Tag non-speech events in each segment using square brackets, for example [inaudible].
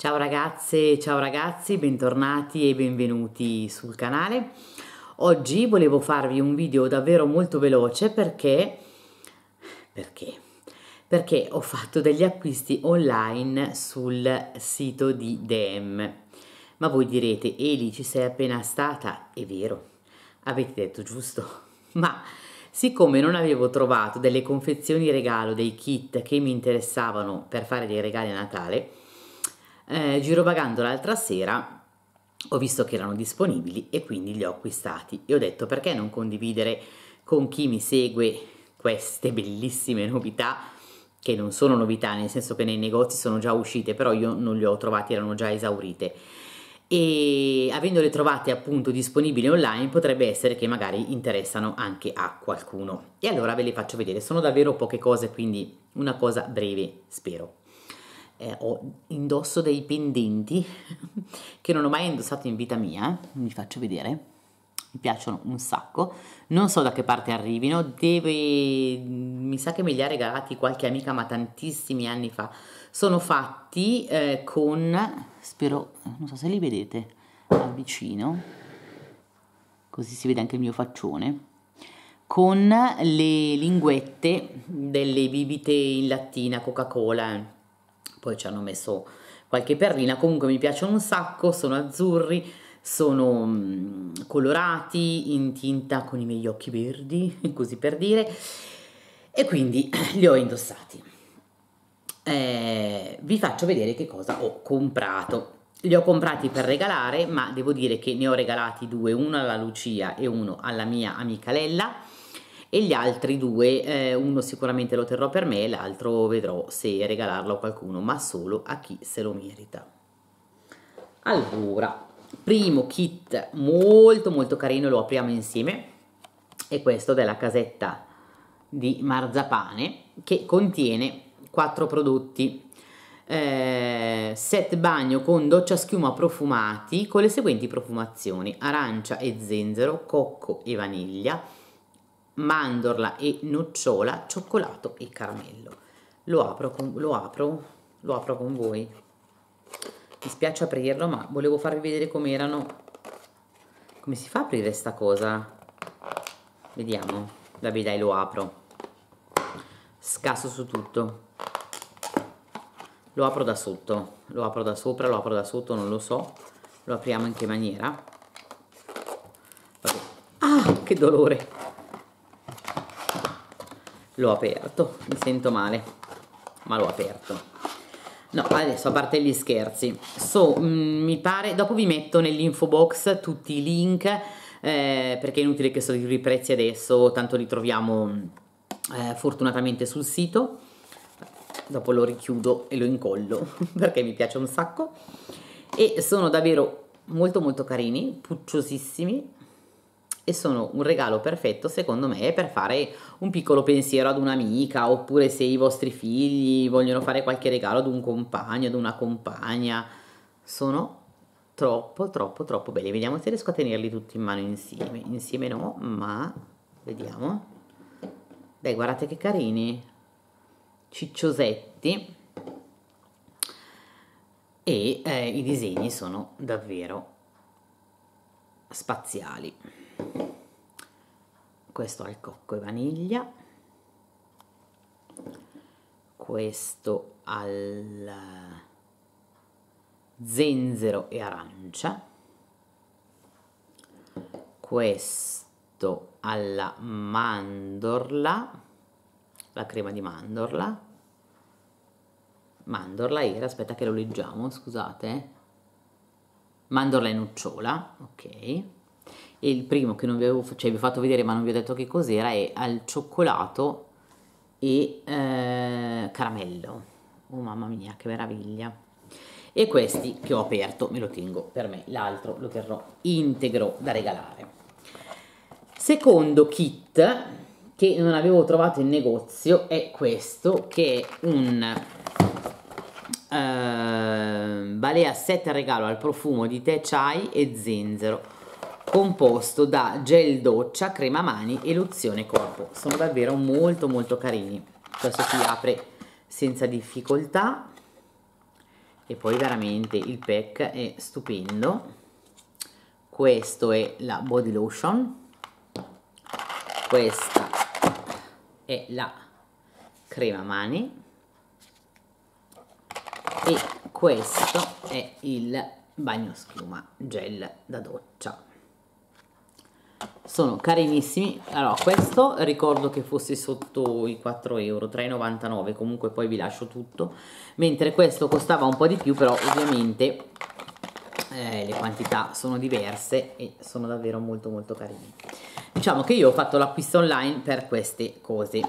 Ciao ragazze, ciao ragazzi, bentornati e benvenuti sul canale. Oggi volevo farvi un video davvero molto veloce perché perché perché ho fatto degli acquisti online sul sito di DM. Ma voi direte, Eli, ci sei appena stata? È vero, avete detto giusto, [laughs] ma Siccome non avevo trovato delle confezioni regalo dei kit che mi interessavano per fare dei regali a Natale, eh, girovagando l'altra sera ho visto che erano disponibili e quindi li ho acquistati e ho detto perché non condividere con chi mi segue queste bellissime novità che non sono novità nel senso che nei negozi sono già uscite però io non le ho trovate erano già esaurite e avendole trovate appunto disponibili online potrebbe essere che magari interessano anche a qualcuno e allora ve le faccio vedere sono davvero poche cose quindi una cosa breve spero eh, ho indosso dei pendenti [laughs] che non ho mai indossato in vita mia, vi faccio vedere, mi piacciono un sacco, non so da che parte arrivino, deve, mi sa che me li ha regalati qualche amica ma tantissimi anni fa, sono fatti eh, con, spero, eh, non so se li vedete, vicino, così si vede anche il mio faccione, con le linguette delle bibite in lattina, Coca-Cola, eh poi ci hanno messo qualche perlina, comunque mi piacciono un sacco, sono azzurri, sono mm, colorati, in tinta con i miei occhi verdi, [laughs] così per dire, e quindi [clears throat] li ho indossati. Eh, vi faccio vedere che cosa ho comprato. Li ho comprati per regalare, ma devo dire che ne ho regalati due, uno alla Lucia e uno alla mia amica Lella e gli altri due, eh, uno sicuramente lo terrò per me, e l'altro vedrò se regalarlo a qualcuno, ma solo a chi se lo merita. Allora, primo kit molto molto carino, lo apriamo insieme, è questo della casetta di marzapane che contiene quattro prodotti eh, set bagno con doccia schiuma profumati con le seguenti profumazioni arancia e zenzero, cocco e vaniglia mandorla e nocciola, cioccolato e caramello. Lo apro con, lo apro, lo apro con voi. Mi spiace aprirlo, ma volevo farvi vedere com'erano. Come si fa a aprire sta cosa? Vediamo. Vabbè, dai, lo apro. Scasso su tutto. Lo apro da sotto, lo apro da sopra, lo apro da sotto, non lo so. Lo apriamo in che maniera? Vabbè. Ah, che dolore! L'ho aperto, mi sento male, ma l'ho aperto. No, adesso a parte gli scherzi. So, mh, mm, mi pare, dopo vi metto nell'info box tutti i link, eh, perché è inutile che so di i prezzi adesso, tanto li troviamo mm, eh, fortunatamente sul sito. Dopo lo richiudo e lo incollo, [laughs] perché mi piace un sacco. E sono davvero molto molto carini, pucciosissimi, e sono un regalo perfetto secondo me per fare un piccolo pensiero ad un'amica oppure se i vostri figli vogliono fare qualche regalo ad un compagno, ad una compagna. Sono troppo troppo troppo belli. Vediamo se riesco a tenerli tutti in mano insieme. Insieme no, ma vediamo. Dai, guardate che carini. Cicciosetti. E eh, i disegni sono davvero spaziali questo al cocco e vaniglia questo al zenzero e arancia questo alla mandorla la crema di mandorla mandorla era aspetta che lo leggiamo scusate mandorla e nocciola ok e il primo che non vi avevo cioè, vi ho fatto vedere ma non vi ho detto che cos'era è al cioccolato e eh, caramello oh mamma mia che meraviglia e questi che ho aperto me lo tengo per me l'altro lo terrò integro da regalare secondo kit che non avevo trovato in negozio è questo che è un eh, balea set regalo al profumo di tè chai e zenzero composto da gel doccia, crema mani e lozione corpo. Sono davvero molto molto carini. Questo si apre senza difficoltà e poi veramente il pack è stupendo. Questo è la body lotion. Questa è la crema mani e questo è il bagno schiuma gel da doccia sono carinissimi allora questo ricordo che fosse sotto i 4 euro 3,99 comunque poi vi lascio tutto mentre questo costava un po' di più però ovviamente eh, le quantità sono diverse e sono davvero molto molto carini diciamo che io ho fatto l'acquisto online per queste cose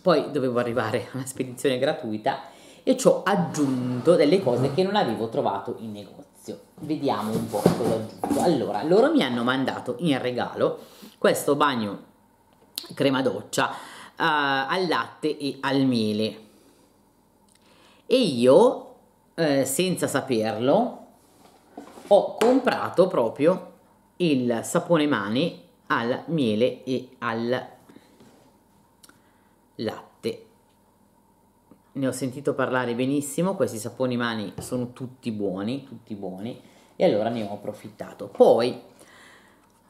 poi dovevo arrivare alla spedizione gratuita e ci ho aggiunto delle cose che non avevo trovato in negozio servizio. Vediamo un po' cosa ho aggiunto. Allora, loro mi hanno mandato in regalo questo bagno crema doccia uh, eh, al latte e al miele. E io, eh, senza saperlo, ho comprato proprio il sapone mani al miele e al latte ne ho sentito parlare benissimo, questi saponi mani sono tutti buoni, tutti buoni, e allora ne ho approfittato. Poi,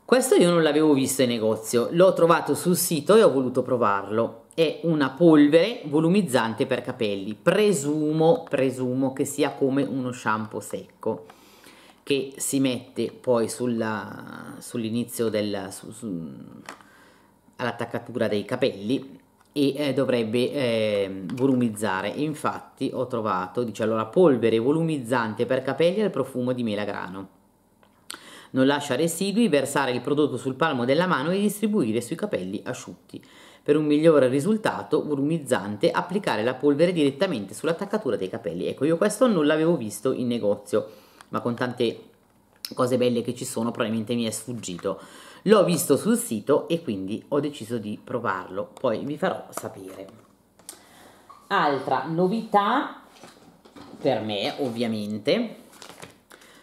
questo io non l'avevo visto in negozio, l'ho trovato sul sito e ho voluto provarlo. È una polvere volumizzante per capelli, presumo, presumo che sia come uno shampoo secco che si mette poi sull'inizio sull della... Su, su, all'attaccatura dei capelli e eh, dovrebbe eh, volumizzare. Infatti ho trovato, dice allora, polvere volumizzante per capelli al profumo di melagrano. Non lascia residui, versare il prodotto sul palmo della mano e distribuire sui capelli asciutti. Per un migliore risultato volumizzante applicare la polvere direttamente sull'attaccatura dei capelli. Ecco, io questo non l'avevo visto in negozio, ma con tante cose belle che ci sono, probabilmente mi è sfuggito. L'ho visto sul sito e quindi ho deciso di provarlo, poi vi farò sapere. Altra novità per me, ovviamente,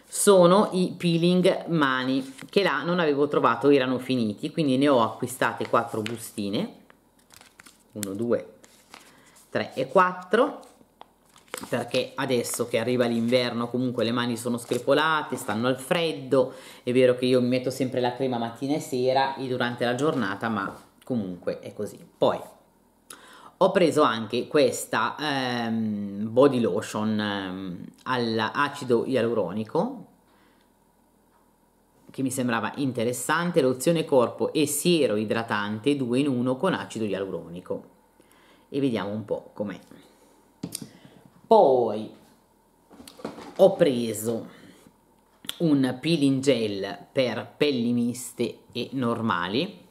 sono i peeling mani che là non avevo trovato, erano finiti, quindi ne ho acquistate 4 bustine. 1 2 3 e 4 perché adesso che arriva l'inverno comunque le mani sono screpolate, stanno al freddo, è vero che io mi metto sempre la crema mattina e sera e durante la giornata, ma comunque è così. Poi ho preso anche questa ehm, body lotion ehm, all'acido ialuronico che mi sembrava interessante, lozione corpo e siero idratante 2 in 1 con acido ialuronico e vediamo un po' com'è. Poi ho preso un peeling gel per pelli miste e normali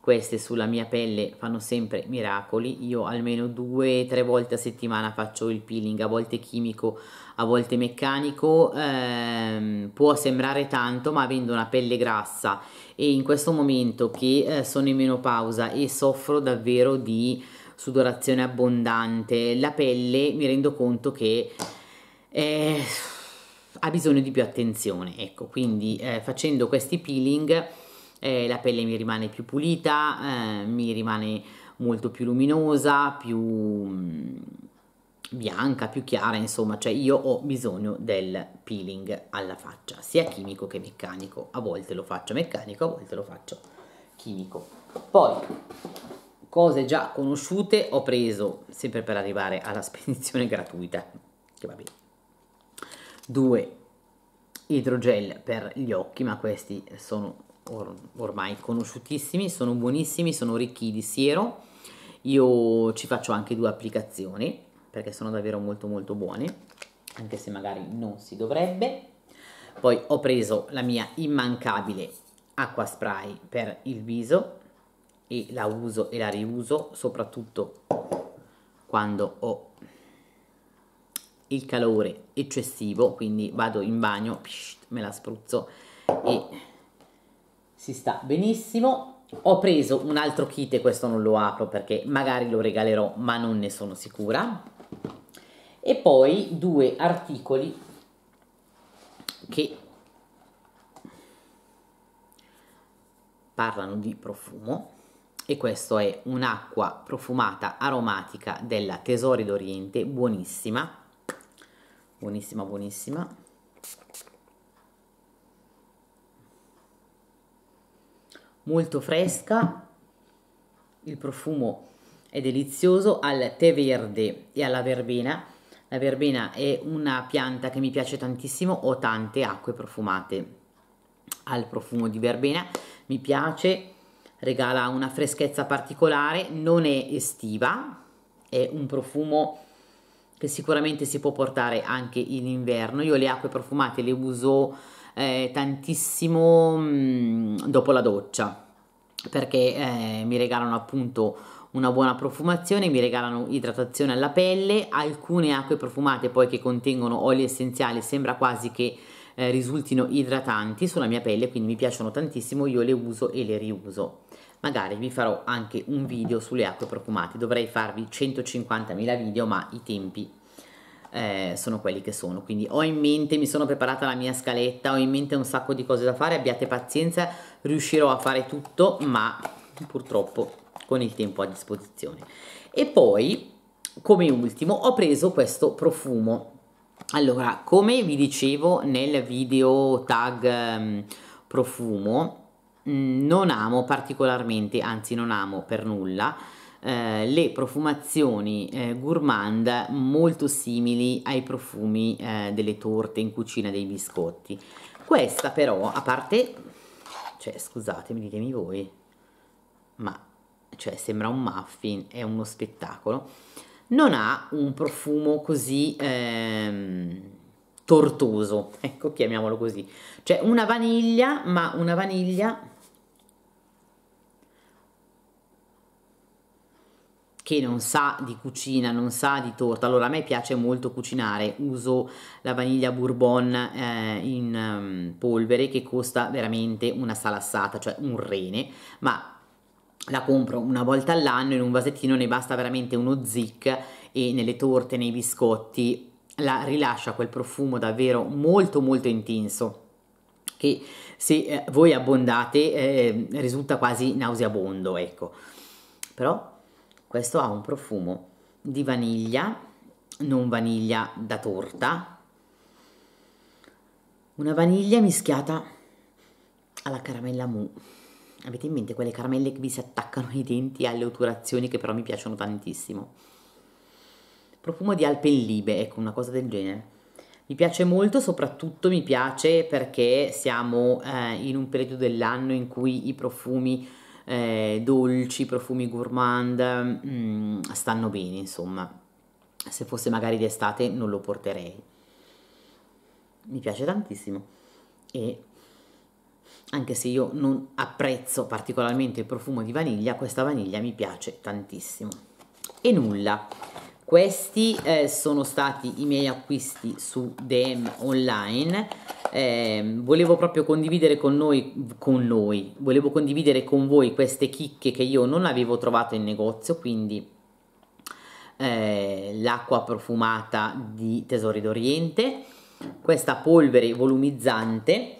queste sulla mia pelle fanno sempre miracoli io almeno due o tre volte a settimana faccio il peeling a volte chimico a volte meccanico ehm, può sembrare tanto ma avendo una pelle grassa e in questo momento che eh, sono in menopausa e soffro davvero di sudorazione abbondante, la pelle mi rendo conto che eh, ha bisogno di più attenzione, ecco, quindi eh, facendo questi peeling eh, la pelle mi rimane più pulita, eh, mi rimane molto più luminosa, più mm, bianca, più chiara, insomma, cioè io ho bisogno del peeling alla faccia, sia chimico che meccanico, a volte lo faccio meccanico, a volte lo faccio chimico. Poi cose già conosciute ho preso, sempre per arrivare alla [laughs] spedizione gratuita, che va bene, due idrogel per gli occhi, ma questi sono or ormai conosciutissimi, sono buonissimi, sono ricchi di siero, io ci faccio anche due applicazioni, perché sono davvero molto molto buone, anche se magari non si dovrebbe, poi ho preso la mia immancabile acqua spray per il viso, e la uso e la riuso soprattutto quando ho il calore eccessivo quindi vado in bagno me la spruzzo e si sta benissimo ho preso un altro kit e questo non lo apro perché magari lo regalerò ma non ne sono sicura e poi due articoli che parlano di profumo e questo è un'acqua profumata aromatica della Tesori d'Oriente, buonissima, buonissima, buonissima. Molto fresca, il profumo è delizioso al tè verde e alla verbena. La verbena è una pianta che mi piace tantissimo, ho tante acque profumate al profumo di verbena, mi piace regala una freschezza particolare, non è estiva, è un profumo che sicuramente si può portare anche in inverno. Io le acque profumate le uso eh, tantissimo mh, mm, dopo la doccia perché eh, mi regalano appunto una buona profumazione, mi regalano idratazione alla pelle, alcune acque profumate poi che contengono oli essenziali sembra quasi che eh, risultino idratanti sulla mia pelle, quindi mi piacciono tantissimo, io le uso e le riuso magari vi farò anche un video sulle acque profumate dovrei farvi 150.000 video ma i tempi eh, sono quelli che sono quindi ho in mente mi sono preparata la mia scaletta ho in mente un sacco di cose da fare abbiate pazienza riuscirò a fare tutto ma purtroppo con il tempo a disposizione e poi come ultimo ho preso questo profumo allora come vi dicevo nel video tag um, profumo Mm, non amo particolarmente, anzi non amo per nulla, eh, le profumazioni eh, gourmand molto simili ai profumi eh, delle torte in cucina dei biscotti. Questa però, a parte, cioè scusatemi, ditemi voi, ma cioè sembra un muffin, è uno spettacolo, non ha un profumo così... Ehm, tortoso, [laughs] ecco chiamiamolo così, cioè una vaniglia, ma una vaniglia che non sa di cucina, non sa di torta. Allora a me piace molto cucinare, uso la vaniglia bourbon eh, in um, polvere che costa veramente una salassata, cioè un rene, ma la compro una volta all'anno in un vasettino ne basta veramente uno zic e nelle torte, nei biscotti la rilascia quel profumo davvero molto molto intenso che se eh, voi abbondate eh, risulta quasi nauseabondo, ecco. Però questo ha un profumo di vaniglia, non vaniglia da torta, una vaniglia mischiata alla caramella mu. Avete in mente quelle caramelle che vi si attaccano ai denti e alle otturazioni che però mi piacciono tantissimo. Profumo di alpenlibe, ecco una cosa del genere. Mi piace molto, soprattutto mi piace perché siamo eh, in un periodo dell'anno in cui i profumi eh, dolci, profumi gourmand, mm, stanno bene insomma. Se fosse magari d'estate non lo porterei. Mi piace tantissimo e anche se io non apprezzo particolarmente il profumo di vaniglia, questa vaniglia mi piace tantissimo. E nulla, questi eh, sono stati i miei acquisti su DM online eh, volevo proprio condividere con noi, con noi, volevo condividere con voi queste chicche che io non avevo trovato in negozio, quindi eh, l'acqua profumata di Tesori d'Oriente, questa polvere volumizzante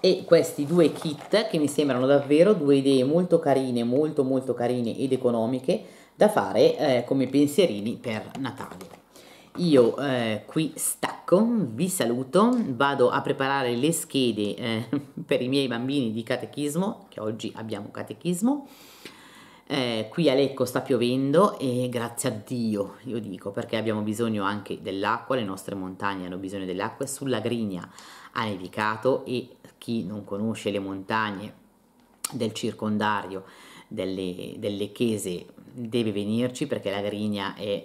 e questi due kit che mi sembrano davvero due idee molto carine, molto molto carine ed economiche da fare eh, come pensierini per Natale io eh, qui stacco, vi saluto, vado a preparare le schede eh, [laughs] per i miei bambini di catechismo, che oggi abbiamo catechismo. Eh, qui a Lecco sta piovendo e grazie a Dio, io dico, perché abbiamo bisogno anche dell'acqua, le nostre montagne hanno bisogno dell'acqua sulla Grigna ha nevicato e chi non conosce le montagne del circondario delle, delle chese deve venirci perché la Grigna è eh,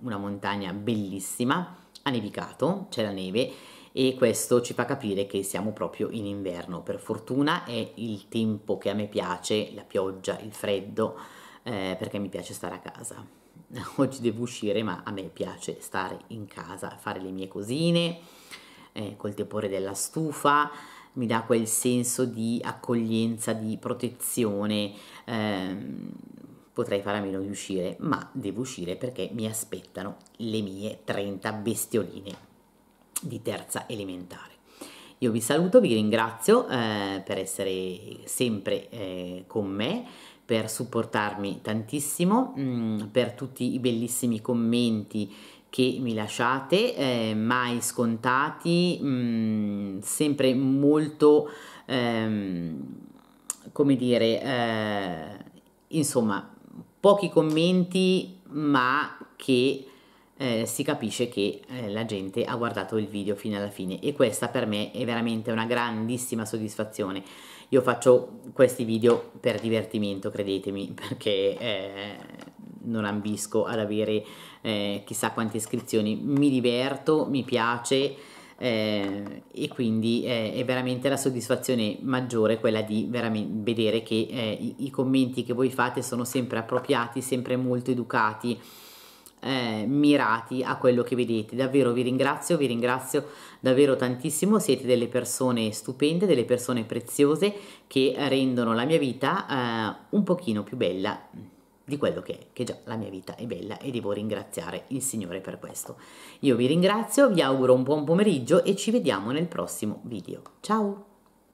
una montagna bellissima, ha nevicato, c'è la neve e questo ci fa capire che siamo proprio in inverno. Per fortuna è il tempo che a me piace, la pioggia, il freddo, eh, perché mi piace stare a casa. [laughs] Oggi devo uscire, ma a me piace stare in casa, fare le mie cosine eh, col tepore della stufa, mi dà quel senso di accoglienza, di protezione. Ehm, potrei fare a meno di uscire, ma devo uscire perché mi aspettano le mie 30 bestioline di terza elementare. Io vi saluto, vi ringrazio eh, per essere sempre eh, con me, per supportarmi tantissimo, mh, mm, per tutti i bellissimi commenti che mi lasciate, eh, mai scontati, mh, mm, sempre molto, ehm, come dire, eh, insomma, pochi commenti, ma che eh, si capisce che eh, la gente ha guardato il video fino alla fine e questa per me è veramente una grandissima soddisfazione. Io faccio questi video per divertimento, credetemi, [laughs] perché eh, non ambisco ad avere eh, chissà quante iscrizioni, mi diverto, mi piace eh, e quindi eh, è veramente la soddisfazione maggiore quella di vedere che eh, i, i, commenti che voi fate sono sempre appropriati, sempre molto educati. Eh, mirati a quello che vedete davvero vi ringrazio vi ringrazio davvero tantissimo siete delle persone stupende delle persone preziose che rendono la mia vita eh, un pochino più bella di quello che è, che già la mia vita è bella e devo ringraziare il Signore per questo. Io vi ringrazio, vi auguro un buon pomeriggio e ci vediamo nel prossimo video. Ciao!